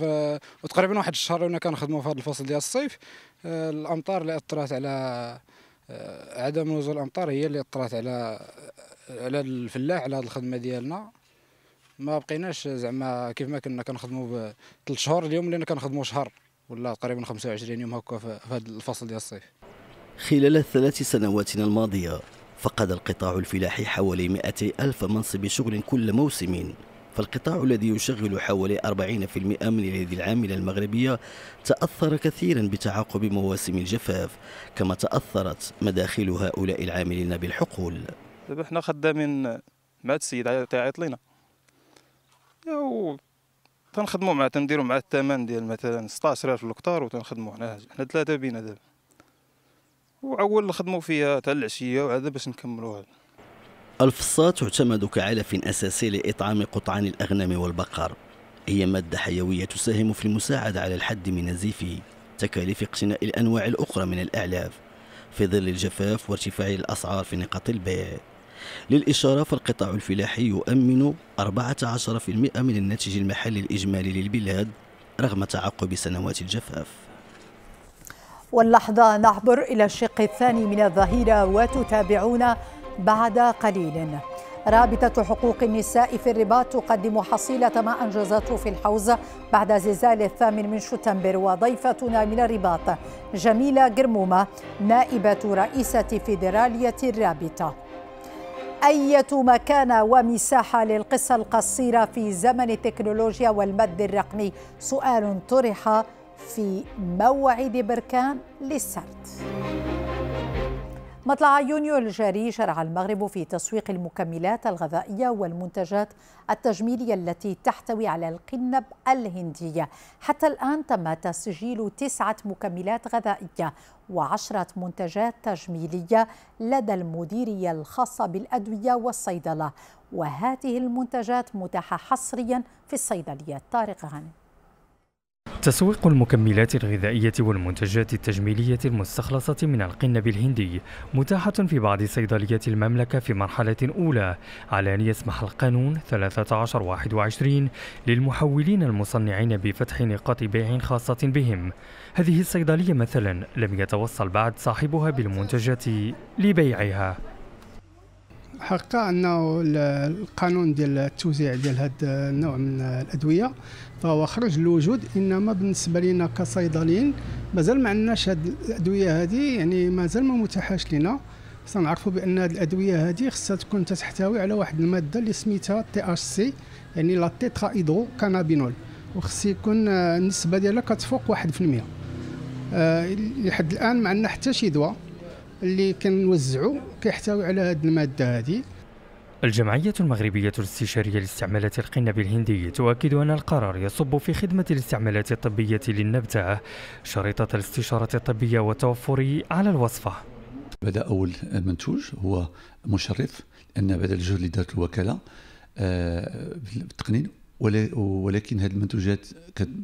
وتقريبا واحد الشهر وانا كنخدمو في هذا الفصل ديال الصيف آه، الامطار اللي اثرت على آه، عدم نزول الامطار هي اللي اثرت على على الفلاح على هذه الخدمه ديالنا ما بقيناش زعما كيف ما كنا كنخدمو ب 3 شهور اليوم اللي كنخدمو شهر ولا تقريبا 25 يوم هكا في هذا الفصل ديال الصيف خلال الثلاث سنوات الماضية فقد القطاع الفلاحي حوالي 200 ألف منصب شغل كل موسم فالقطاع الذي يشغل حوالي 40% من اليد العاملة المغربية تأثر كثيرا بتعاقب مواسم الجفاف كما تأثرت مداخل هؤلاء العاملين بالحقول دابا حنا خدامين مع السيد تاعيط لينا تنخدموا مع تنديروا مع الثمن ديال مثلا 16000 في الكتار وتنخدموا حنا حنا ثلاثه بينا دابا وعول نخدموا فيها تاع العشيه وهذا باش نكملوها الفصاة تعتمد كعلف أساسي لإطعام قطعان الأغنام والبقر هي مادة حيوية تساهم في المساعدة على الحد من نزيف تكاليف اقتناء الأنواع الأخرى من الأعلاف في ظل الجفاف وارتفاع الأسعار في نقاط البيع للإشارة فالقطاع الفلاحي يؤمن 14% من الناتج المحلي الإجمالي للبلاد رغم تعقب سنوات الجفاف واللحظة نعبر إلى الشق الثاني من الظهيرة وتتابعون بعد قليل رابطة حقوق النساء في الرباط تقدم حصيلة ما أنجزته في الحوزة بعد زلزال الثامن من شتنبر وضيفتنا من الرباط جميلة جرمومة نائبة رئيسة فيدرالية الرابطة أية مكانة ومساحة للقصة القصيرة في زمن التكنولوجيا والمد الرقمي سؤال طرح في موعد بركان للسرد مطلع يونيو الجاري شرع المغرب في تسويق المكملات الغذائية والمنتجات التجميلية التي تحتوي على القنب الهندية حتى الآن تم تسجيل تسعة مكملات غذائية وعشرة منتجات تجميلية لدى المديرية الخاصة بالأدوية والصيدلة وهذه المنتجات متاحة حصريا في الصيدليات طارق غانم تسويق المكملات الغذائية والمنتجات التجميلية المستخلصة من القنب الهندي متاحة في بعض صيدليات المملكة في مرحلة أولى على أن يسمح القانون 1321 للمحولين المصنعين بفتح نقاط بيع خاصة بهم هذه الصيدلية مثلا لم يتوصل بعد صاحبها بالمنتجات لبيعها الحقيقه انه القانون ديال التوزيع ديال هذا النوع من الادويه فهو خرج للوجود انما بالنسبه لنا كصيدليين مازال ما عندناش هذه الادويه هذه يعني مازال ما متاحاش لنا سنعرفوا بان هذه الادويه هذه خصها تكون تحتوي على واحد الماده اللي سميتها تي اش سي يعني لا تيترا هيدرو كانابينول وخص يكون آه، النسبه ديالها كتفوق 1% آه، لحد الان ما عندنا حتى شي دواء اللي كنوزعوا كيحتوي على هذه الماده هذه الجمعية المغربية الاستشارية لاستعمالات القنب الهندي تؤكد أن القرار يصب في خدمة الاستعمالات الطبية للنبتة شريطة الاستشارة الطبية والتوفر على الوصفة هذا أول منتوج هو مشرف أن بعد الجهد اللي دارت الوكالة آه، بالتقنين ولكن هذه المنتوجات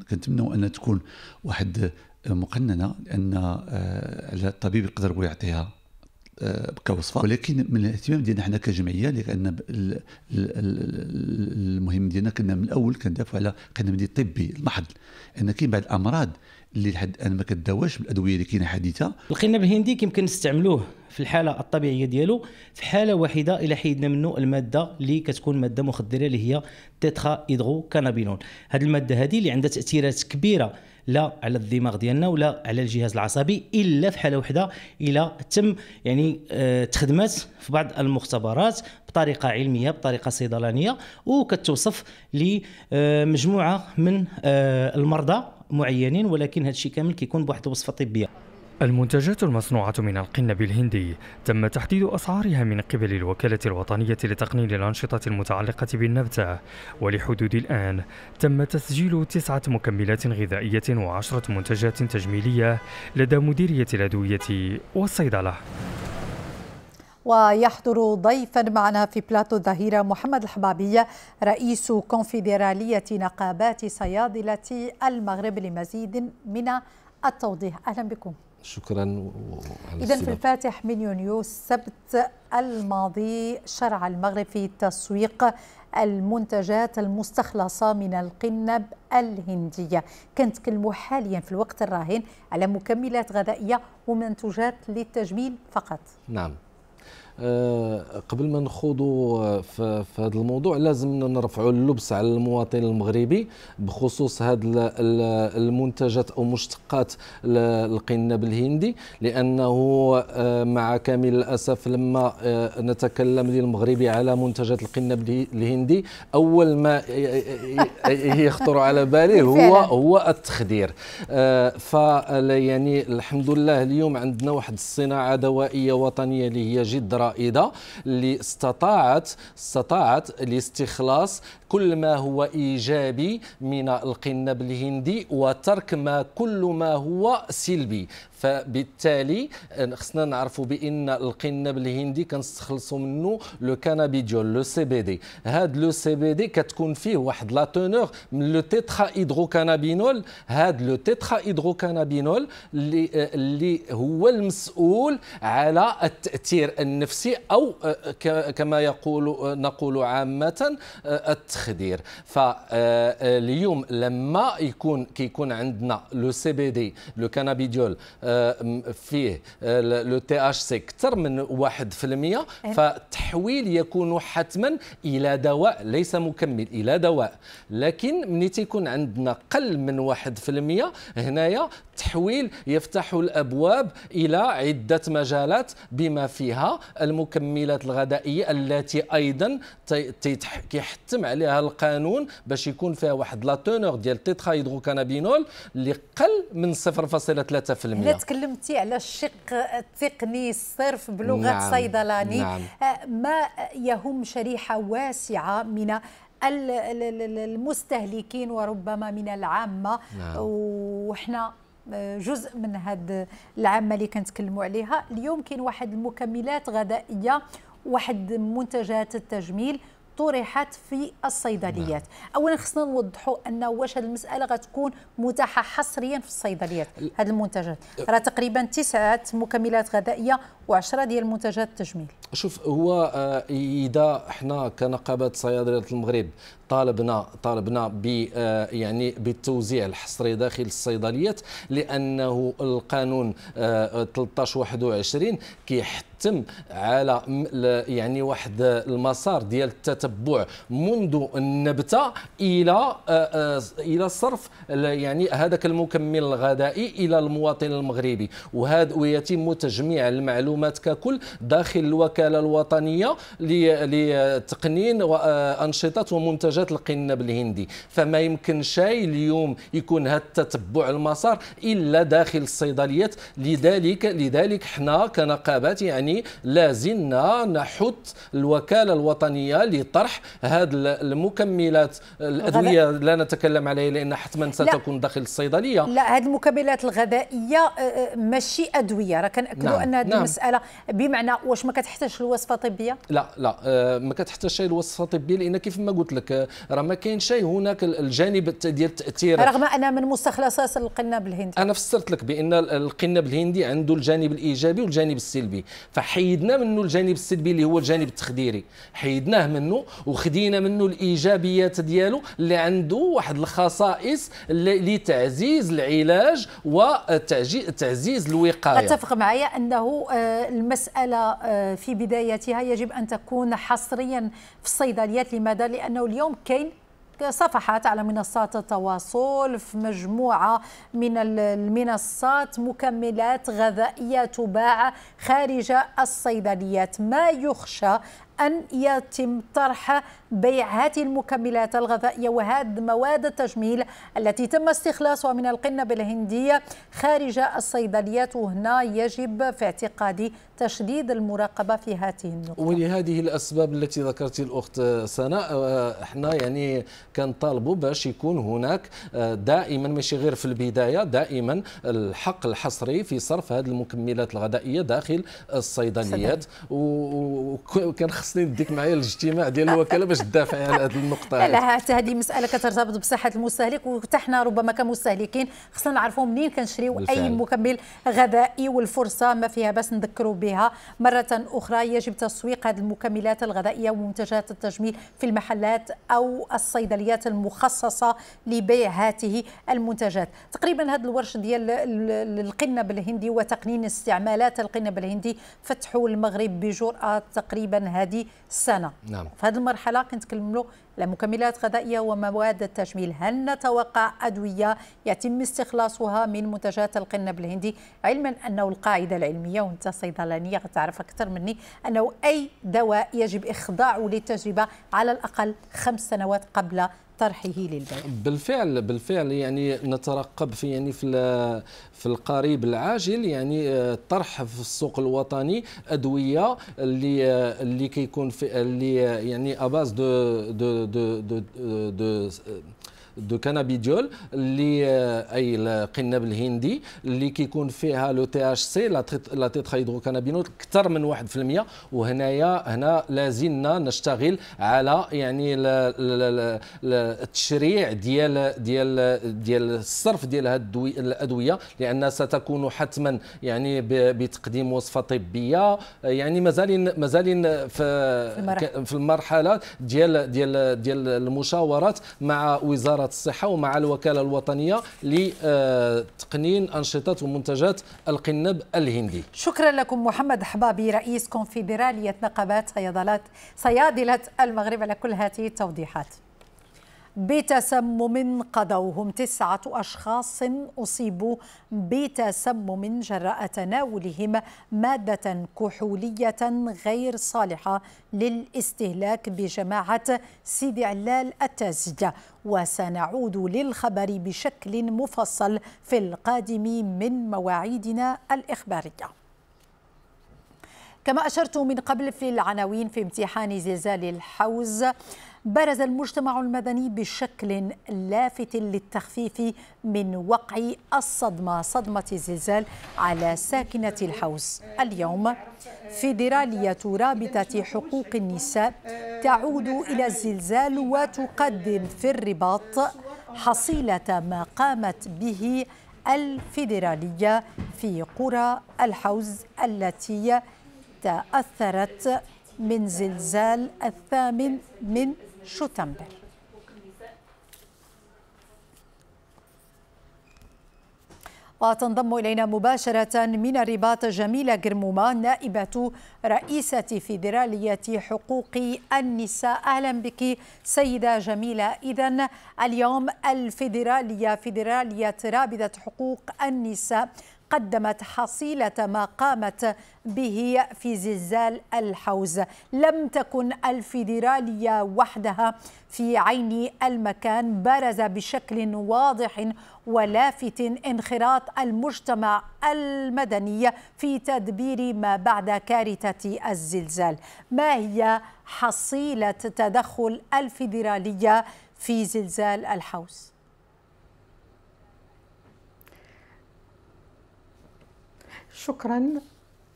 كنتمنوا ان تكون واحد مقننه لان آه، الطبيب يقدر هو يعطيها آه، كوصفه ولكن من الاهتمام ديالنا حنا كجمعيه لان المهم ديالنا كنا من الاول كندافعوا على قدم الطبي المحض ان كاين بعض الامراض اللي لحد الان ما كداواش بالادويه اللي كاينه حديثه القنب الهندي كيمكن نستعملوه في الحاله الطبيعيه ديالو في حاله واحده الى حيدنا منه الماده اللي كتكون ماده مخدره اللي هي تيترا هيدرو كانابينول هذه الماده هذه اللي عندها تاثيرات كبيره لا على الدماغ ديالنا ولا على الجهاز العصبي الا في حاله وحده الا تم يعني آه، تخدمات في بعض المختبرات بطريقه علميه بطريقه صيدلانيه وكتوصف لمجموعه آه، من آه، المرضى معينين ولكن هذا الشيء كامل كيكون بواحد الوصفه طبيه المنتجات المصنوعة من القنب الهندي تم تحديد أسعارها من قبل الوكالة الوطنية لتقنين الأنشطة المتعلقة بالنبتة ولحدود الآن تم تسجيل تسعة مكملات غذائية وعشرة منتجات تجميلية لدى مديرية الأدوية والصيدلة ويحضر ضيفا معنا في بلاتو الظهيرة محمد الحبابية رئيس كونفدرالية نقابات صيادلة المغرب لمزيد من التوضيح أهلا بكم شكرا اذا في الفاتح من يونيو السبت الماضي شرع المغرب في تسويق المنتجات المستخلصه من القنب الهنديه كنتكلموا حاليا في الوقت الراهن على مكملات غذائيه ومنتوجات للتجميل فقط نعم آه، قبل ما نخوضوا في هذا الموضوع لازم نرفعوا اللبس على المواطن المغربي بخصوص هذه المنتجات او مشتقات القناب الهندي لانه آه، مع كامل الاسف لما آه، نتكلم للمغربي على منتجات القناب الهندي اول ما يخطر على بالي هو هو التخدير ف يعني الحمد لله اليوم عندنا واحد الصناعه دوائيه وطنيه اللي هي جد رائعه الرائده اللي استطاعت استطاعت لاستخلاص كل ما هو إيجابي من القنب الهندي وترك ما كل ما هو سلبي فبالتالي آه، خصنا نعرفوا بان القنب الهندي كنستخلصوا منه لو كانابيديول لو سي بي دي هاد لو سي بي دي كتكون فيه واحد لا تونور من لو تيترا هيدروكانابينول هاد لو تيترا هيدروكانابينول اللي آه، اللي هو المسؤول على التاثير النفسي او آه، كما يقول نقول عامه التخدير فاليوم لما يكون كيكون عندنا لو سي بي دي لو كانابيديول آه، فيه آه، لو تي اش سي اكثر من 1% فالتحويل إيه. يكون حتما الى دواء ليس مكمل الى دواء لكن ملي تيكون عندنا قل من 1% هنايا التحويل يفتح الابواب الى عده مجالات بما فيها المكملات الغذائيه التي ايضا كيحتم عليها القانون باش يكون فيها واحد لا تونور ديال تيترا هيدروكانابينول اللي قل من 0.3% لا تكلمتي على الشق التقني الصرف بلغه نعم. صيدلاني نعم. آه، ما يهم شريحه واسعه من المستهلكين وربما من العامه نعم. وحنا جزء من هذه العامه اللي كنتكلموا عليها اليوم كاين واحد المكملات غذائيه واحد منتجات التجميل طرحت في الصيدليات نعم. اولا خصنا نوضحوا ان واش هذه المساله غتكون متاحه حصريا في الصيدليات هذه المنتجات راه تقريبا تسعه مكملات غذاييه وعشرة ديال منتجات التجميل شوف هو آه، اذا احنا كنقابه صيادله المغرب طالبنا طالبنا ب آه، يعني بالتوزيع الحصري داخل الصيدليات لانه القانون 1321 آه، كيحتم على يعني واحد المسار ديال التتبع منذ النبته الى الى صرف يعني هذاك المكمل الغذائي الى المواطن المغربي وهذا ويتم تجميع المعلومات ككل داخل الوكاله الوكالة الوطنية لتقنين انشطه ومنتجات القنب الهندي فما يمكن شيء اليوم يكون هذا التتبع المسار إلا داخل الصيدليات لذلك لذلك حنا كنقابات يعني لازلنا نحث الوكالة الوطنية لطرح هذه المكملات الأدوية لا نتكلم عليها لأن حتما ستكون داخل الصيدلية لا هذه المكملات الغذائية آه، آه، ماشي أدوية راه كنأكدوا نعم. أن هذه نعم. المسألة بمعنى واش ما كتحتاج كتحتاجش الوصفه طبيه لا لا آه، ما كتحتاجش الوصفه الطبيه لان كيف ما قلت لك آه، راه ما كاين شيء هناك الجانب ديال التاثير رغم انا من مستخلصات القناب الهندي انا فسرت لك بان القناب الهندي عنده الجانب الايجابي والجانب السلبي فحيدنا منه الجانب السلبي اللي هو الجانب التخديري حيدناه منه وخدينا منه الايجابيات ديالو اللي عنده واحد الخصائص لتعزيز العلاج وتعزيز الوقايه اتفق معايا انه آه، المساله في بدايتها يجب أن تكون حصريا في الصيدليات لماذا؟ لأنه اليوم كاين صفحات على منصات التواصل في مجموعة من المنصات مكملات غذائية تباع خارج الصيدليات ما يخشى أن يتم طرح بيع هذه المكملات الغذائية وهذه مواد التجميل التي تم استخلاصها من القنب الهندية خارج الصيدليات وهنا يجب في اعتقادي تشديد المراقبة في هذه النقطة ولهذه الأسباب التي ذكرت الأخت سناء آه، احنا يعني كنطالبوا باش يكون هناك آه، دائما ماشي غير في البداية دائما الحق الحصري في صرف هذه المكملات الغذائية داخل الصيدليات وكان خصني نديك معايا الاجتماع ديال الوكاله باش تدافعي على هذه النقطه لا حتى هذه مساله كترتبط بصحه المستهلك وحتى حنا ربما كمستهلكين خصنا نعرفوا منين كنشريو اي مكمل غذائي والفرصه ما فيها بس نذكروا بها مره اخرى يجب تسويق هذه المكملات الغذائيه ومنتجات التجميل في المحلات او الصيدليات المخصصه لبيع هذه المنتجات تقريبا هذا الورش ديال القنب الهندي وتقنين استعمالات القنب الهندي فتحوا المغرب بجرأة تقريبا هذه سنة نعم. في هذه المرحلة كنتكلموا على مكملات غذائية ومواد التجميل هل نتوقع أدوية يتم استخلاصها من منتجات القنب الهندي علما أنه القاعدة العلمية وأنت صيدلانية غتعرف أكثر مني أنه أي دواء يجب إخضاعه للتجربة على الأقل خمس سنوات قبل طرحه للبيع بالفعل بالفعل يعني نترقب في يعني في في القريب العاجل يعني آه، طرح في السوق الوطني ادويه اللي آه، اللي كيكون في اللي آه، يعني اباز دو دو دو دو, دو, دو دو كانابيديول اللي اي القناب الهندي اللي كيكون فيها لو تي اش سي لا تيترايدرو كانابينول اكثر من 1% وهنايا هنا لازلنا نشتغل على يعني التشريع ديال ديال ديال الصرف ديال هذه الادويه لان ستكون حتما يعني بتقديم وصفه طبيه يعني مازالين مازالين في في المرحله ديال ديال ديال المشاورات مع وزاره وزارة الصحة ومع الوكالة الوطنية لتقنين أنشطة ومنتجات القنب الهندي شكرا لكم محمد حبابي رئيس كونفدرالية نقابات صيادلات صيادلة المغرب على كل هذه التوضيحات بتسمم قضوهم تسعة أشخاص أصيبوا بتسمم جراء تناولهم مادة كحولية غير صالحة للاستهلاك بجماعة سيدي علال التازجة وسنعود للخبر بشكل مفصل في القادم من مواعيدنا الإخبارية كما أشرت من قبل في العناوين في امتحان زلزال الحوز برز المجتمع المدني بشكل لافت للتخفيف من وقع الصدمة صدمة الزلزال على ساكنة الحوز اليوم فيدرالية رابطة حقوق النساء تعود إلى الزلزال وتقدم في الرباط حصيلة ما قامت به الفيدرالية في قرى الحوز التي تأثرت من زلزال الثامن من شوتمبر وتنضم إلينا مباشرة من الرباط جميلة جرموما نائبة رئيسة فيدرالية حقوق النساء أهلا بك سيدة جميلة إذا اليوم الفيدرالية فيدرالية رابطة حقوق النساء قدمت حصيلة ما قامت به في زلزال الحوز لم تكن الفيدرالية وحدها في عين المكان برز بشكل واضح ولافت انخراط المجتمع المدني في تدبير ما بعد كارثة الزلزال ما هي حصيلة تدخل الفيدرالية في زلزال الحوز؟ شكرا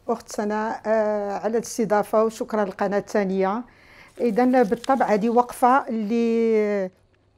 اخت سناء آه، على الاستضافه وشكرا للقناه الثانيه اذا بالطبع هذه وقفه اللي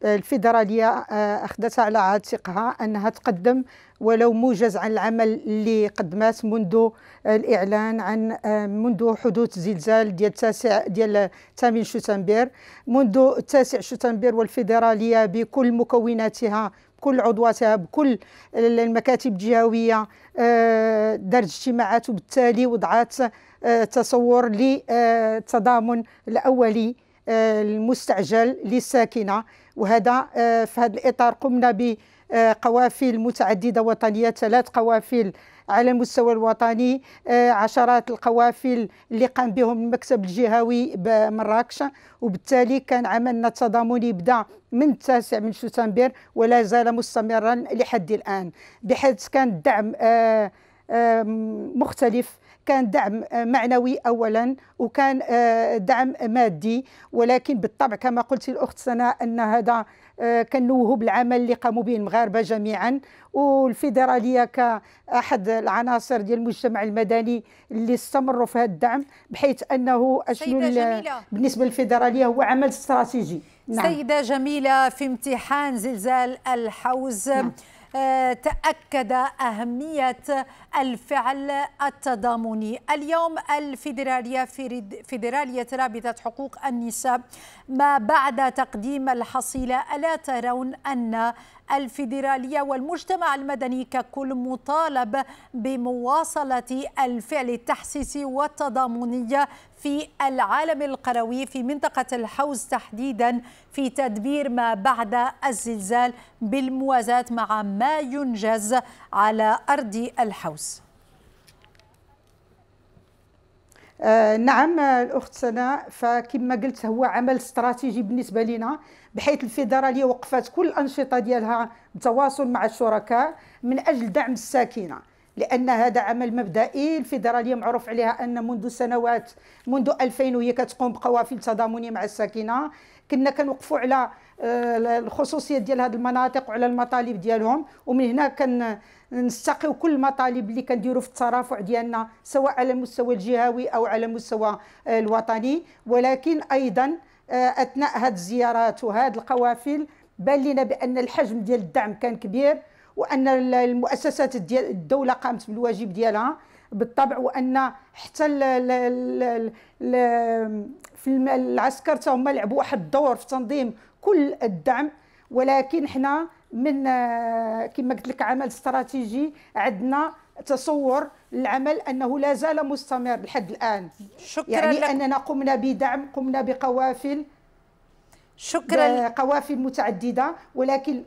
آه، الفيدراليه آه، اخذتها على عاتقها انها تقدم ولو موجز عن العمل اللي قدمات منذ الاعلان عن منذ حدوث زلزال ديال التاسع ديال 8 شتنبر منذ 9 شتنبر والفيدراليه بكل مكوناتها بكل عضواتها بكل المكاتب الجهويه آه، دارت اجتماعات وبالتالي وضعت آه، تصور للتضامن الاولي آه، المستعجل للساكنه وهذا في هذا الاطار قمنا بقوافل متعدده وطنيه ثلاث قوافل على المستوى الوطني آه، عشرات القوافل اللي قام بهم المكتب الجهوي بمراكش وبالتالي كان عملنا التضامني بدا من التاسع من شتنبر ولا زال مستمرا لحد الان بحيث كان الدعم آه، آه، مختلف كان دعم معنوي اولا وكان آه، دعم مادي ولكن بالطبع كما قلت الاخت سناء ان هذا آه، كنوه بالعمل اللي قاموا به المغاربه جميعا والفيدراليه كاحد العناصر ديال المجتمع المدني اللي استمروا في هذا الدعم بحيث انه اشنو بالنسبه للفيدراليه هو عمل استراتيجي نعم. سيده جميله في امتحان زلزال الحوز نعم. آه، تأكد أهمية الفعل التضامني اليوم الفيدرالية فيدرالية رابطة حقوق النساء ما بعد تقديم الحصيلة ألا ترون أن الفيدرالية والمجتمع المدني ككل مطالب بمواصلة الفعل التحسيسي والتضامني في العالم القروي في منطقة الحوز تحديدا في تدبير ما بعد الزلزال بالموازاة مع ما ينجز على أرض الحوز آه نعم الاخت سناء فكما قلت هو عمل استراتيجي بالنسبه لنا بحيث الفيدرالية وقفت كل الأنشطة ديالها بتواصل مع الشركاء من أجل دعم الساكنة لان هذا عمل مبدئي الفيدراليه معروف عليها ان منذ سنوات منذ 2000 وهي كتقوم بقوافل تضامنيه مع الساكنه كنا كنوقفوا على آه، الخصوصيه ديال هذه المناطق وعلى المطالب ديالهم ومن هنا كنستقيو كل المطالب اللي كنديروا في الترافع ديالنا سواء على المستوى الجهوي او على المستوى آه، الوطني ولكن ايضا آه، اثناء هذه الزيارات وهذه القوافل بان لنا بان الحجم ديال الدعم كان كبير وان المؤسسات ديال الدوله قامت بالواجب ديالها بالطبع وان حتى ال ال ال في العسكر هما لعبوا واحد الدور في تنظيم كل الدعم ولكن حنا من آه، كما قلت لك عمل استراتيجي عندنا تصور العمل انه لا زال مستمر لحد الان شكرا يعني لك. اننا قمنا بدعم قمنا بقوافل شكرا قوافل متعدده ولكن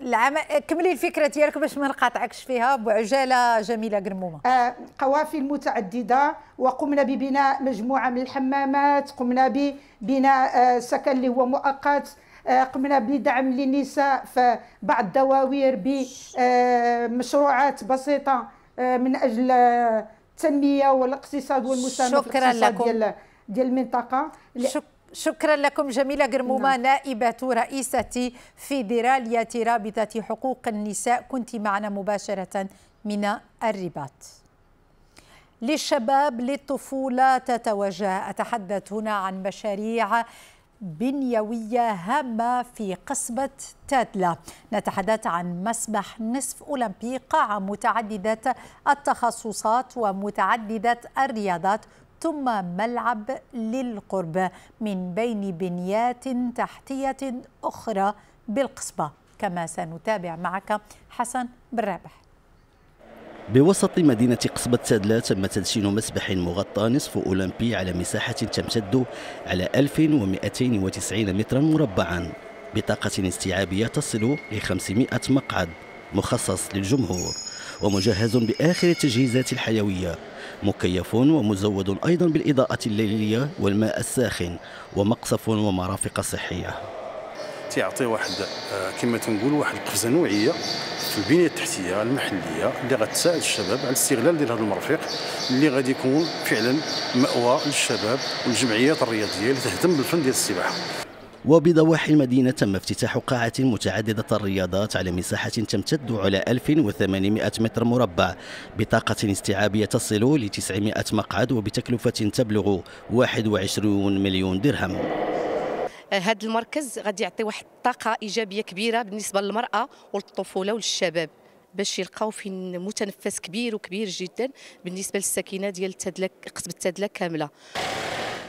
العمل كملي الفكره ديالك باش ما نقاطعكش فيها بعجاله جميله قرمومه آه قوافل متعدده وقمنا ببناء مجموعه من الحمامات قمنا ببناء آه سكن اللي هو مؤقت آه قمنا بدعم للنساء في بعض الدواوير بمشروعات آه، بسيطه آه، من اجل التنميه والاقتصاد والمساهمه في الاقتصاد لكم. ديال ديال المنطقه شك... شكرا لكم جميلة قرمومة نعم. نائبة رئيسة فيدرالية رابطة حقوق النساء كنت معنا مباشرة من الرباط للشباب للطفولة تتوجه أتحدث هنا عن مشاريع بنيوية هامة في قصبة تاتلا نتحدث عن مسبح نصف أولمبي قاعة متعددة التخصصات ومتعددة الرياضات ثم ملعب للقرب من بين بنيات تحتية أخرى بالقصبة كما سنتابع معك حسن بالرابح بوسط مدينة قصبة تادلا تم تدشين مسبح مغطى نصف أولمبي على مساحة تمتد على 1290 مترا مربعا بطاقة استيعابية تصل ل 500 مقعد مخصص للجمهور ومجهز بآخر التجهيزات الحيوية مكيف ومزود أيضا بالإضاءة الليلية والماء الساخن ومقصف ومرافق صحية تيعطي واحد آه، كما تنقول واحد القفزه نوعيه في البنيه التحتيه المحليه اللي غتساعد الشباب على الاستغلال ديال هذا المرفق اللي غادي يكون فعلا ماوى للشباب والجمعيات الرياضيه اللي تهتم بالفن ديال السباحه وبضواحي المدينة تم افتتاح قاعة متعددة الرياضات على مساحة تمتد على 1800 متر مربع بطاقة استيعابية تصل ل 900 مقعد وبتكلفة تبلغ 21 مليون درهم آه، هذا المركز غادي يعطي واحد الطاقه ايجابيه كبيره بالنسبه للمراه وللطفوله وللشباب باش يلقاو فين متنفس كبير وكبير جدا بالنسبه للسكينه ديال تدلك قصب التدلك كامله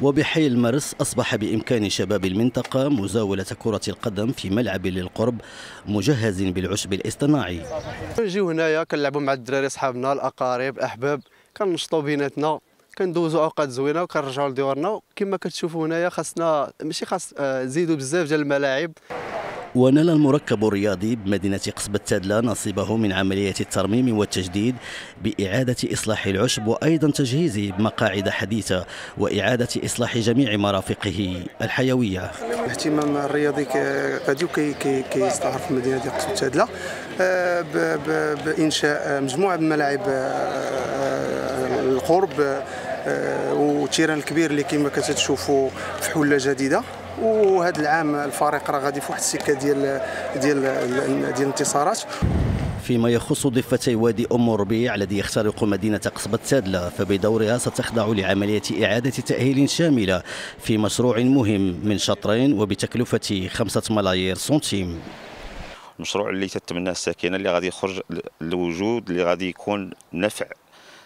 وبحي المرس أصبح بإمكان شباب المنطقة مزاولة كرة القدم في ملعب للقرب مجهز بالعشب الاصطناعي. نجيو هنايا كنلعبوا مع الدراري صحابنا الأقارب الأحباب كنشطوا بيناتنا كندوزو اوقات زوينه وكنرجعوا لديورنا كما كتشوفوا هنايا خاصنا ماشي خاص آه، نزيدوا بزاف ديال الملاعب ونال المركب الرياضي بمدينة قصبة تادلة نصيبه من عملية الترميم والتجديد بإعادة إصلاح العشب وأيضا تجهيزه بمقاعد حديثة وإعادة إصلاح جميع مرافقه الحيوية الاهتمام الرياضي غادي كيستعر في مدينة قصبة تادلة آه، بإنشاء مجموعة من الملاعب آه، القرب آه، وتيران الكبير اللي كما كتشوفوا في حله جديده وهذا العام الفريق راه غادي في واحد السكه ديال ديال ديال الانتصارات فيما يخص ضفتي وادي أم ربيع الذي يخترق مدينة قصبة سادلة فبدورها ستخضع لعملية إعادة تأهيل شاملة في مشروع مهم من شطرين وبتكلفة خمسة ملايير سنتيم المشروع اللي تتمناه الساكنه اللي غادي يخرج للوجود اللي غادي يكون نفع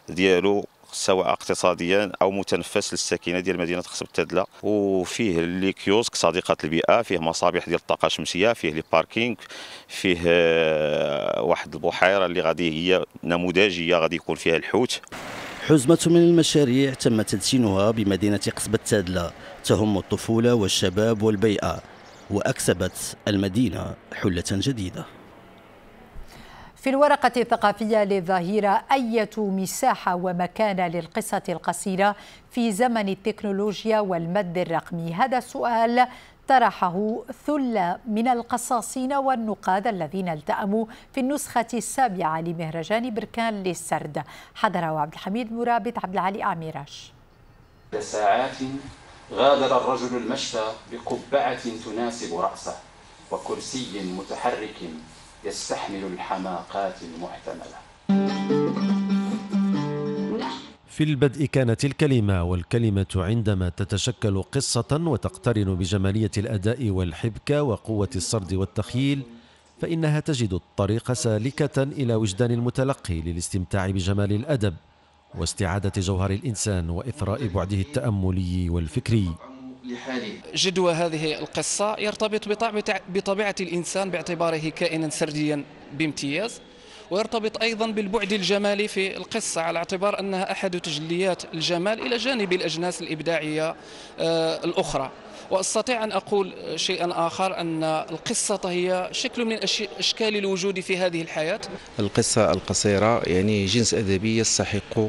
ديالو سواء اقتصاديا او متنفس للساكنه ديال مدينه التدلة وفيه لي كيوسك صديقه البيئه فيه مصابيح ديال الطاقه الشمسيه فيه لي باركينغ فيه آه، واحد البحيره اللي غادي هي نموذجيه غادي يكون فيها الحوت حزمة من المشاريع تم تدشينها بمدينة قصبة تادلة تهم الطفولة والشباب والبيئة وأكسبت المدينة حلة جديدة في الورقة الثقافية للظهيرة أية مساحة ومكان للقصة القصيرة في زمن التكنولوجيا والمد الرقمي هذا السؤال طرحه ثلة من القصاصين والنقاد الذين التأموا في النسخة السابعة لمهرجان بركان للسرد حضره عبد الحميد مرابط عبد العالي أميراش ساعات غادر الرجل المشفى بقبعة تناسب رأسه وكرسي متحرك يستحمل الحماقات المحتملة في البدء كانت الكلمة والكلمة عندما تتشكل قصة وتقترن بجمالية الأداء والحبكة وقوة السرد والتخييل فإنها تجد الطريق سالكة إلى وجدان المتلقي للاستمتاع بجمال الأدب واستعادة جوهر الإنسان وإثراء بعده التأملي والفكري لحاله جدوى هذه القصة يرتبط بطبيعة الإنسان باعتباره كائنا سرديا بامتياز ويرتبط أيضا بالبعد الجمالي في القصة على اعتبار أنها أحد تجليات الجمال إلى جانب الأجناس الإبداعية آه، الأخرى واستطيع ان اقول شيئا اخر ان القصه هي شكل من اشكال الوجود في هذه الحياه. القصه القصيره يعني جنس ادبي يستحق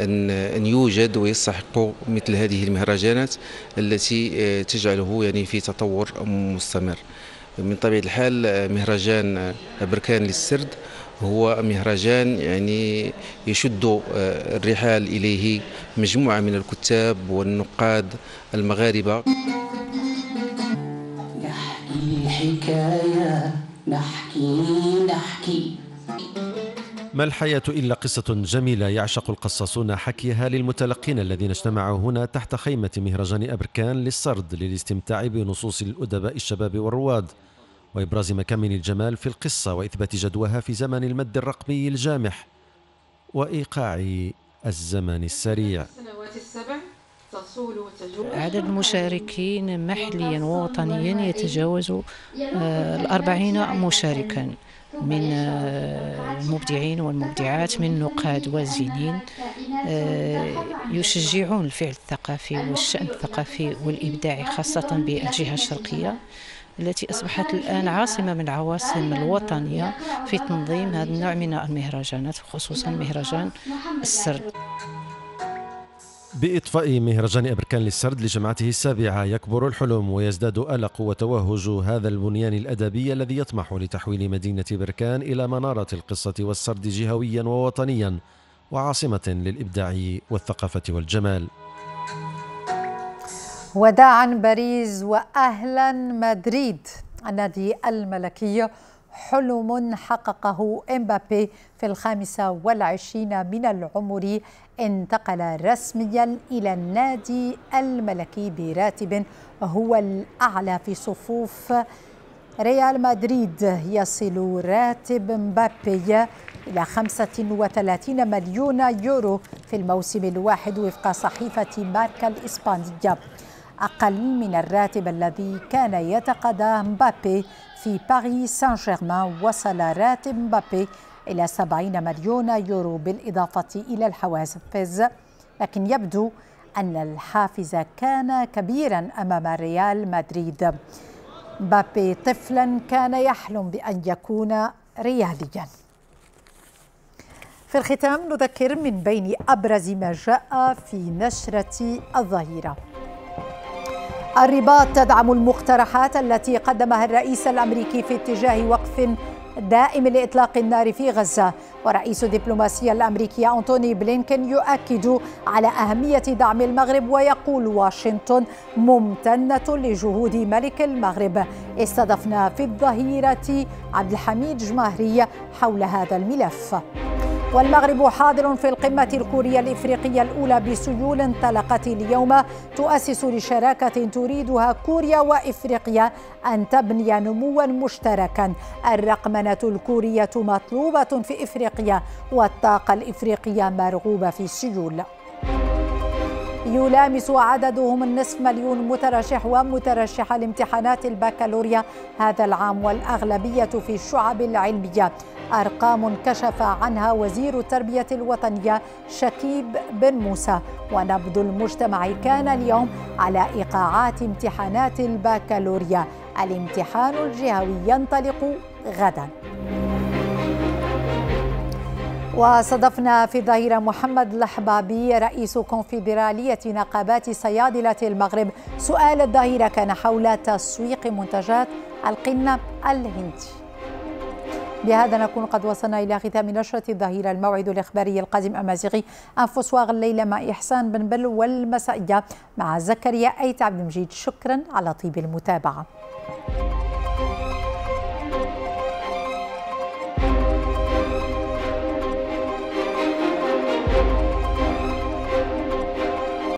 أن أن يوجد ويستحق مثل هذه المهرجانات التي آه، تجعله يعني في تطور مستمر من طبيعة الحال آه، مهرجان آه، بركان للسرد هو مهرجان يعني يشد الرحال إليه مجموعة من الكتاب والنقاد المغاربة نحكي حكاية نحكي نحكي ما الحياة إلا قصة جميلة يعشق القصاصون حكيها للمتلقين الذين اجتمعوا هنا تحت خيمة مهرجان أبركان للسرد للاستمتاع بنصوص الأدباء الشباب والرواد وإبراز مكامن الجمال في القصة وإثبات جدواها في زمن المد الرقمي الجامح وإيقاع الزمن السريع عدد المشاركين محليا ووطنيا يتجاوز آه، الأربعين مشاركا من آه، المبدعين والمبدعات من نقاد والزينين آه، يشجعون الفعل الثقافي والشأن الثقافي والإبداعي خاصة بالجهة الشرقية التي أصبحت الآن عاصمة من عواصم الوطنية في تنظيم هذا النوع من المهرجانات خصوصا مهرجان السرد بإطفاء مهرجان أبركان للسرد لجمعته السابعة يكبر الحلم ويزداد ألق وتوهج هذا البنيان الأدبي الذي يطمح لتحويل مدينة بركان إلى منارة القصة والسرد جهويا ووطنيا وعاصمة للإبداع والثقافة والجمال وداعا باريس وأهلا مدريد النادي الملكي حلم حققه امبابي في الخامسة والعشرين من العمر انتقل رسميا إلى النادي الملكي براتب هو الأعلى في صفوف ريال مدريد يصل راتب مبابي إلى 35 مليون يورو في الموسم الواحد وفق صحيفة ماركا الإسبانية أقل من الراتب الذي كان يتقاضاه مبابي في باريس سان جيرمان وصل راتب مبابي إلى 70 مليون يورو بالإضافة إلى الحوافز لكن يبدو أن الحافز كان كبيرا أمام ريال مدريد مبابي طفلا كان يحلم بأن يكون رياليا في الختام نذكر من بين أبرز ما جاء في نشرة الظهيرة الرباط تدعم المقترحات التي قدمها الرئيس الامريكي في اتجاه وقف دائم لاطلاق النار في غزه ورئيس الدبلوماسيه الامريكيه انتوني بلينكن يؤكد على اهميه دعم المغرب ويقول واشنطن ممتنه لجهود ملك المغرب استضفنا في الظهيره عبد الحميد جماهري حول هذا الملف والمغرب حاضر في القمة الكورية الإفريقية الأولى بسيول انطلقت اليوم تؤسس لشراكة تريدها كوريا وإفريقيا أن تبني نموا مشتركا الرقمنة الكورية مطلوبة في إفريقيا والطاقة الإفريقية مرغوبة في سيول يلامس عددهم النصف مليون مترشح ومترشحة لامتحانات البكالوريا هذا العام والأغلبية في الشعب العلمية أرقام كشف عنها وزير التربية الوطنية شكيب بن موسى ونبض المجتمع كان اليوم على إيقاعات امتحانات البكالوريا الامتحان الجهوي ينطلق غداً وصدفنا في الظهيرة محمد الحبابي رئيس كونفدرالية نقابات صيادلة المغرب سؤال الظهيرة كان حول تسويق منتجات القنب الهندي بهذا نكون قد وصلنا إلى ختام نشرة الظهيرة الموعد الإخباري القادم أمازيغي أنفسواغ الليلة مع إحسان بن بل والمسائية مع زكريا أيت عبد المجيد شكرا على طيب المتابعة